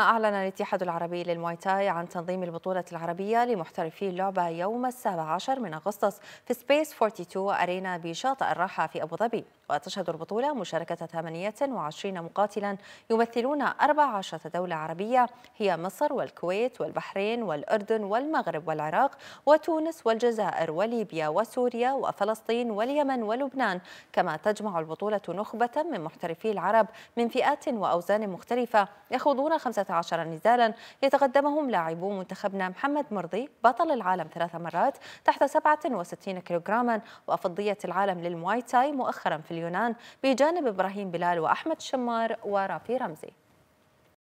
أعلن الاتحاد العربي للمواي تاي عن تنظيم البطولة العربية لمحترفي اللعبة يوم السابع عشر من أغسطس في سبيس 42 أرينا بشاطئ الراحة في أبوظبي وتشهد البطولة مشاركة 28 مقاتلا يمثلون 14 دولة عربية هي مصر والكويت والبحرين والأردن والمغرب والعراق وتونس والجزائر وليبيا وسوريا وفلسطين واليمن ولبنان كما تجمع البطولة نخبة من محترفي العرب من فئات وأوزان مختلفة يخوضون 15 نزالا يتقدمهم لاعبو منتخبنا محمد مرضي بطل العالم ثلاث مرات تحت 67 كيلوغراما وفضية العالم للمواي تاي مؤخرا في اليونان بجانب إبراهيم بلال وأحمد شمار ورافي رمزي